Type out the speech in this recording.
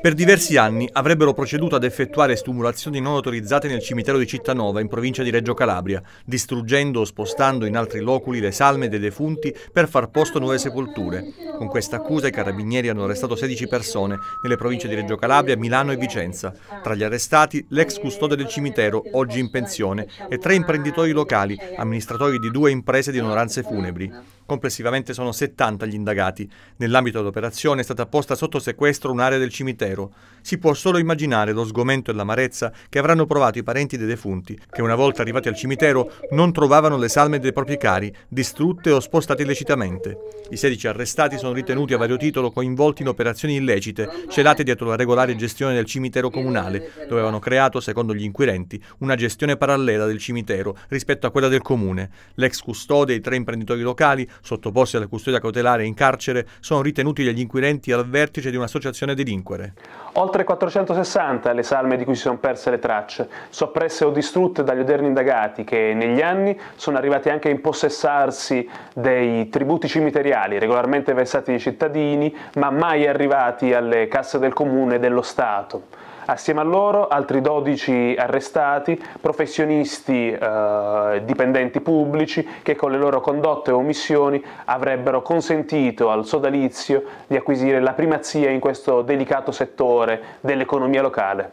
Per diversi anni avrebbero proceduto ad effettuare stimolazioni non autorizzate nel cimitero di Cittanova, in provincia di Reggio Calabria, distruggendo o spostando in altri loculi le salme dei defunti per far posto a nuove sepolture. Con questa accusa i carabinieri hanno arrestato 16 persone nelle province di Reggio Calabria, Milano e Vicenza. Tra gli arrestati l'ex custode del cimitero, oggi in pensione, e tre imprenditori locali, amministratori di due imprese di onoranze funebri. Complessivamente sono 70 gli indagati. Nell'ambito dell'operazione è stata posta sotto sequestro un'area del cimitero. Si può solo immaginare lo sgomento e l'amarezza che avranno provato i parenti dei defunti, che una volta arrivati al cimitero non trovavano le salme dei propri cari, distrutte o spostate illecitamente. I 16 arrestati sono ritenuti a vario titolo coinvolti in operazioni illecite, celate dietro la regolare gestione del cimitero comunale, dove avevano creato, secondo gli inquirenti, una gestione parallela del cimitero rispetto a quella del comune. L'ex custode e i tre imprenditori locali sottoposti alla custodia cautelare in carcere sono ritenuti dagli inquirenti al vertice di un'associazione delinquere. Oltre 460 le salme di cui si sono perse le tracce, soppresse o distrutte dagli odierni indagati che negli anni sono arrivati anche a impossessarsi dei tributi cimiteriali regolarmente versati dai cittadini, ma mai arrivati alle casse del comune e dello Stato. Assieme a loro altri 12 arrestati, professionisti eh, dipendenti pubblici che con le loro condotte e omissioni avrebbero consentito al sodalizio di acquisire la primazia in questo delicato settore dell'economia locale.